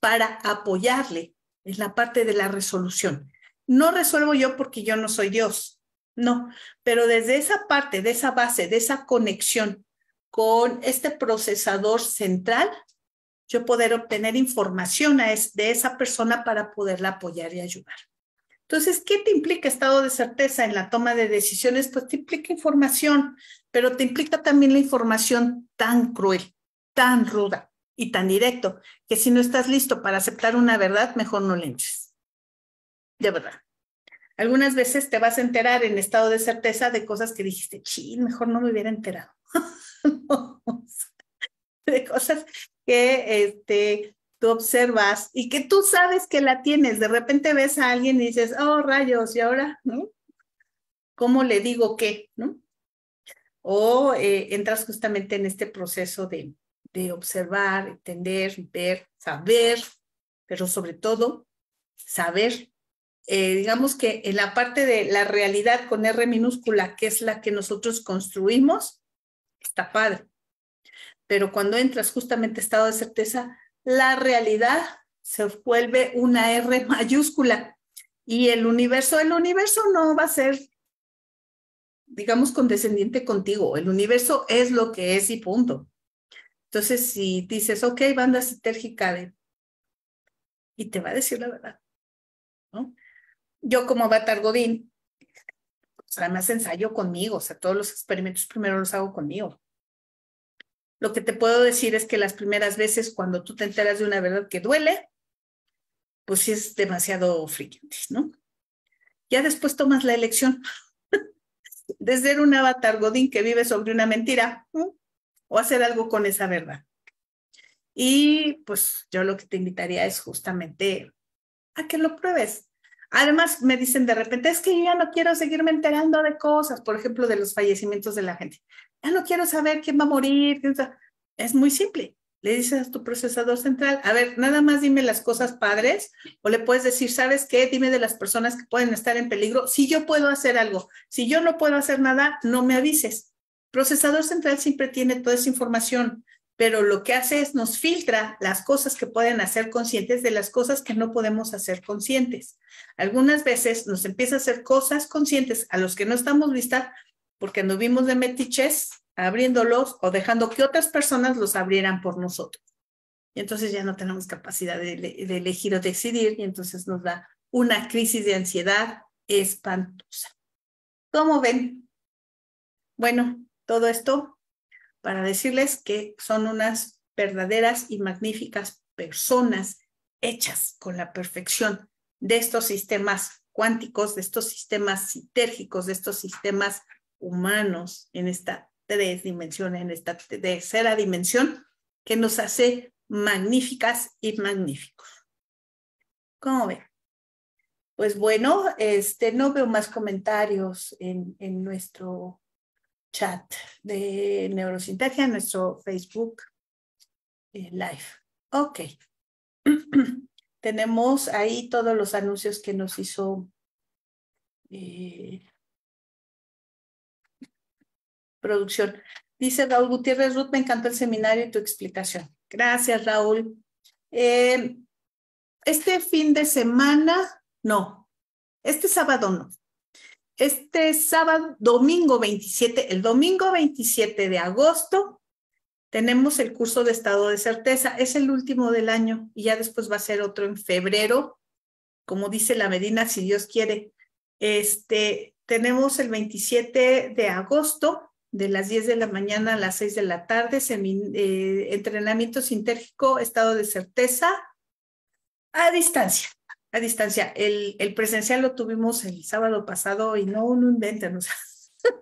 para apoyarle en la parte de la resolución. No resuelvo yo porque yo no soy Dios, no, pero desde esa parte, de esa base, de esa conexión con este procesador central, yo poder obtener información de esa persona para poderla apoyar y ayudar. Entonces, ¿qué te implica estado de certeza en la toma de decisiones? Pues te implica información, pero te implica también la información tan cruel, tan ruda y tan directo, que si no estás listo para aceptar una verdad, mejor no le entres. De verdad. Algunas veces te vas a enterar en estado de certeza de cosas que dijiste, ching mejor no me hubiera enterado. de cosas que este, tú observas y que tú sabes que la tienes. De repente ves a alguien y dices, oh, rayos, ¿y ahora? ¿No? ¿Cómo le digo qué? ¿No? O eh, entras justamente en este proceso de, de observar, entender, ver, saber, pero sobre todo saber eh, digamos que en la parte de la realidad con R minúscula, que es la que nosotros construimos, está padre. Pero cuando entras justamente estado de certeza, la realidad se vuelve una R mayúscula y el universo, el universo no va a ser, digamos, condescendiente contigo. El universo es lo que es y punto. Entonces, si dices, ok, banda sitérgica de, y te va a decir la verdad, ¿no? yo como avatar Godín, pues, además ensayo conmigo, o sea, todos los experimentos primero los hago conmigo. Lo que te puedo decir es que las primeras veces cuando tú te enteras de una verdad que duele, pues sí es demasiado frecuente, ¿no? Ya después tomas la elección de ser un avatar godín que vive sobre una mentira o hacer algo con esa verdad. Y pues yo lo que te invitaría es justamente a que lo pruebes, Además, me dicen de repente, es que ya no quiero seguirme enterando de cosas, por ejemplo, de los fallecimientos de la gente. Ya no quiero saber quién va a morir. Es muy simple. Le dices a tu procesador central, a ver, nada más dime las cosas padres o le puedes decir, ¿sabes qué? Dime de las personas que pueden estar en peligro. Si yo puedo hacer algo, si yo no puedo hacer nada, no me avises. Procesador central siempre tiene toda esa información pero lo que hace es nos filtra las cosas que pueden hacer conscientes de las cosas que no podemos hacer conscientes. Algunas veces nos empieza a hacer cosas conscientes a los que no estamos listas porque vimos de metiches abriéndolos o dejando que otras personas los abrieran por nosotros. Y entonces ya no tenemos capacidad de, de elegir o decidir y entonces nos da una crisis de ansiedad espantosa. ¿Cómo ven? Bueno, todo esto para decirles que son unas verdaderas y magníficas personas hechas con la perfección de estos sistemas cuánticos, de estos sistemas sintérgicos, de estos sistemas humanos en esta tres dimensiones, en esta tercera dimensión que nos hace magníficas y magníficos. ¿Cómo ven? Pues bueno, este, no veo más comentarios en nuestro chat de Neurosintagia, nuestro Facebook eh, Live. Ok. Tenemos ahí todos los anuncios que nos hizo eh, producción. Dice Raúl Gutiérrez Ruth, me encantó el seminario y tu explicación. Gracias, Raúl. Eh, este fin de semana, no, este sábado no este sábado, domingo 27, el domingo 27 de agosto, tenemos el curso de estado de certeza. Es el último del año y ya después va a ser otro en febrero, como dice la Medina, si Dios quiere. Este, tenemos el 27 de agosto, de las 10 de la mañana a las 6 de la tarde, eh, entrenamiento sintérgico, estado de certeza a distancia distancia. El, presencial lo tuvimos el sábado pasado y no, uno inventen.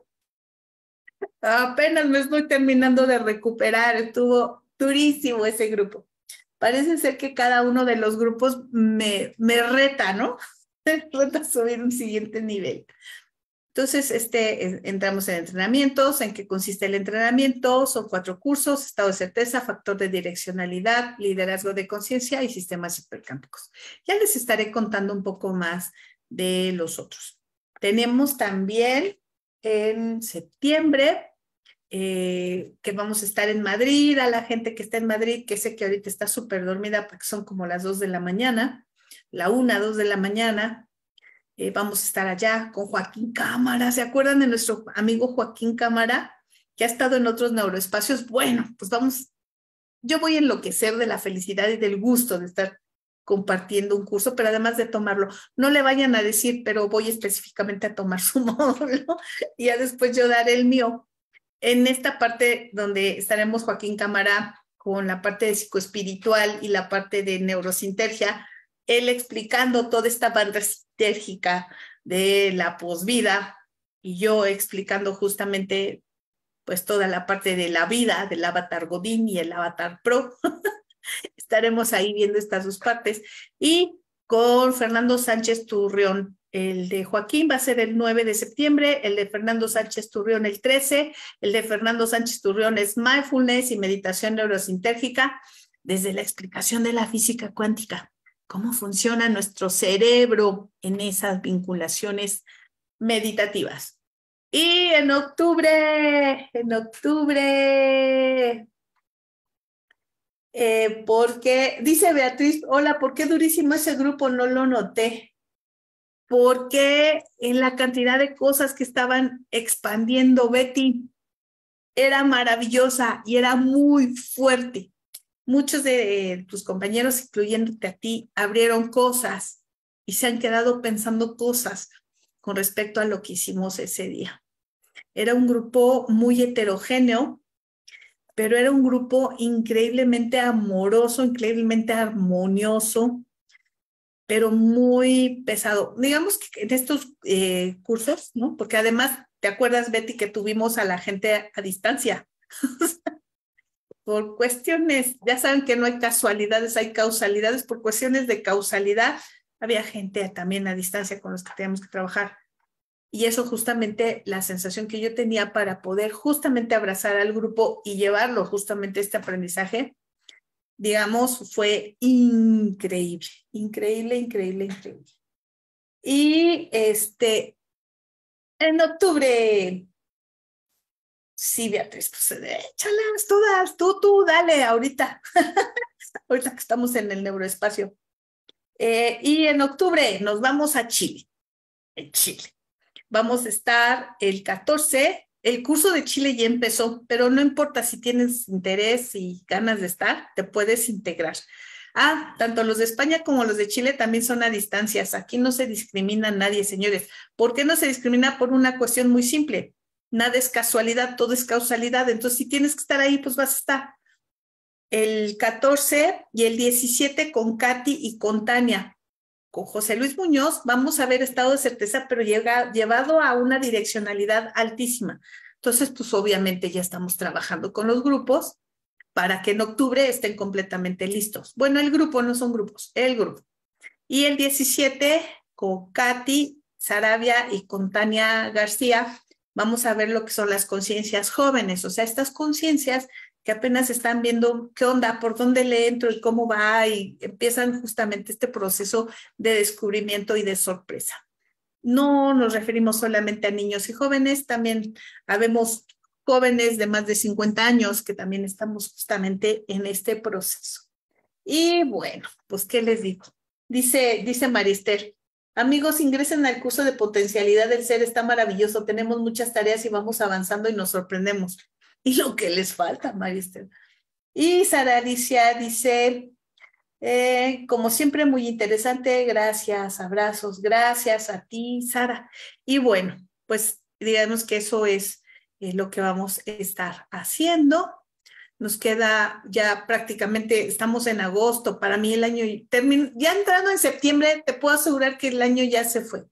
apenas me estoy terminando de recuperar. Estuvo durísimo ese grupo. Parece ser que cada uno de los grupos me, me reta, ¿no? Me reta subir un siguiente nivel. Entonces, este, entramos en entrenamientos, en qué consiste el entrenamiento, son cuatro cursos, estado de certeza, factor de direccionalidad, liderazgo de conciencia y sistemas hipercámpicos. Ya les estaré contando un poco más de los otros. Tenemos también en septiembre eh, que vamos a estar en Madrid, a la gente que está en Madrid, que sé que ahorita está súper dormida porque son como las dos de la mañana, la una, dos de la mañana, eh, vamos a estar allá con Joaquín Cámara. ¿Se acuerdan de nuestro amigo Joaquín Cámara, que ha estado en otros neuroespacios? Bueno, pues vamos, yo voy a enloquecer de la felicidad y del gusto de estar compartiendo un curso, pero además de tomarlo, no le vayan a decir, pero voy específicamente a tomar su módulo y ya después yo daré el mío. En esta parte donde estaremos Joaquín Cámara con la parte de psicoespiritual y la parte de neurosintergia, él explicando toda esta banda sintérgica de la posvida y yo explicando justamente pues toda la parte de la vida del avatar Godín y el avatar Pro. Estaremos ahí viendo estas dos partes. Y con Fernando Sánchez Turrión, el de Joaquín va a ser el 9 de septiembre, el de Fernando Sánchez Turrión el 13, el de Fernando Sánchez Turrión es Mindfulness y Meditación Neurosintérgica desde la explicación de la física cuántica cómo funciona nuestro cerebro en esas vinculaciones meditativas. Y en octubre, en octubre, eh, porque, dice Beatriz, hola, ¿por qué durísimo ese grupo? No lo noté. Porque en la cantidad de cosas que estaban expandiendo Betty era maravillosa y era muy fuerte. Muchos de eh, tus compañeros, incluyéndote a ti, abrieron cosas y se han quedado pensando cosas con respecto a lo que hicimos ese día. Era un grupo muy heterogéneo, pero era un grupo increíblemente amoroso, increíblemente armonioso, pero muy pesado. Digamos que en estos eh, cursos, ¿no? Porque además, ¿te acuerdas, Betty, que tuvimos a la gente a, a distancia? por cuestiones, ya saben que no hay casualidades, hay causalidades, por cuestiones de causalidad, había gente también a distancia con los que teníamos que trabajar. Y eso justamente la sensación que yo tenía para poder justamente abrazar al grupo y llevarlo justamente este aprendizaje, digamos, fue increíble, increíble, increíble, increíble. Y este, en octubre Sí, Beatriz, pues échalas todas, tú, tú, dale, ahorita, ahorita que estamos en el neuroespacio. Eh, y en octubre nos vamos a Chile, en Chile. Vamos a estar el 14, el curso de Chile ya empezó, pero no importa si tienes interés y ganas de estar, te puedes integrar. Ah, tanto los de España como los de Chile también son a distancias. Aquí no se discrimina nadie, señores. ¿Por qué no se discrimina? Por una cuestión muy simple nada es casualidad, todo es causalidad. Entonces, si tienes que estar ahí, pues vas a estar. El 14 y el 17 con Katy y con Tania. Con José Luis Muñoz vamos a ver estado de certeza, pero llevado a una direccionalidad altísima. Entonces, pues obviamente ya estamos trabajando con los grupos para que en octubre estén completamente listos. Bueno, el grupo no son grupos, el grupo. Y el 17 con Katy Sarabia y con Tania García vamos a ver lo que son las conciencias jóvenes, o sea, estas conciencias que apenas están viendo qué onda, por dónde le entro y cómo va, y empiezan justamente este proceso de descubrimiento y de sorpresa. No nos referimos solamente a niños y jóvenes, también habemos jóvenes de más de 50 años que también estamos justamente en este proceso. Y bueno, pues, ¿qué les digo? Dice, dice Marister, Amigos, ingresen al curso de potencialidad del ser, está maravilloso, tenemos muchas tareas y vamos avanzando y nos sorprendemos. Y lo que les falta, Maristel. Y Sara Alicia dice, eh, como siempre, muy interesante, gracias, abrazos, gracias a ti, Sara. Y bueno, pues digamos que eso es eh, lo que vamos a estar haciendo nos queda ya prácticamente, estamos en agosto, para mí el año, ya entrando en septiembre, te puedo asegurar que el año ya se fue.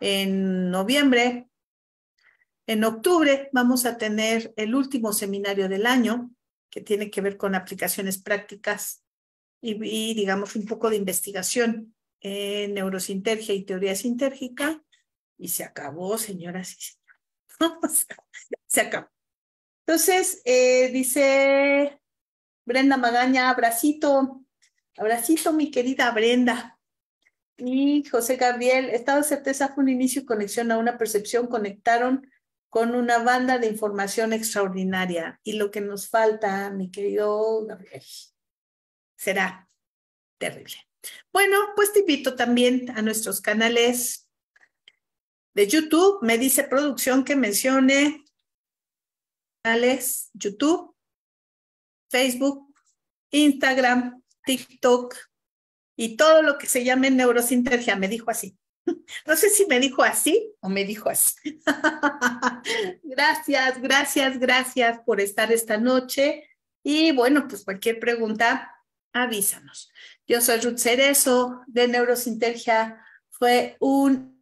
En noviembre, en octubre, vamos a tener el último seminario del año, que tiene que ver con aplicaciones prácticas y, digamos, un poco de investigación en neurosintergia y teoría sintérgica. Y se acabó, señoras y señores. se acabó. Entonces, eh, dice Brenda Magaña, abracito, abracito mi querida Brenda. Y José Gabriel, estado de certeza fue un inicio y conexión a una percepción, conectaron con una banda de información extraordinaria. Y lo que nos falta, mi querido Gabriel, será terrible. Bueno, pues te invito también a nuestros canales de YouTube. Me dice producción que mencione canales YouTube, Facebook, Instagram, TikTok y todo lo que se llame neurosintergia. Me dijo así. No sé si me dijo así o me dijo así. gracias, gracias, gracias por estar esta noche. Y bueno, pues cualquier pregunta, avísanos. Yo soy Ruth Cerezo de Neurosintergia. Fue un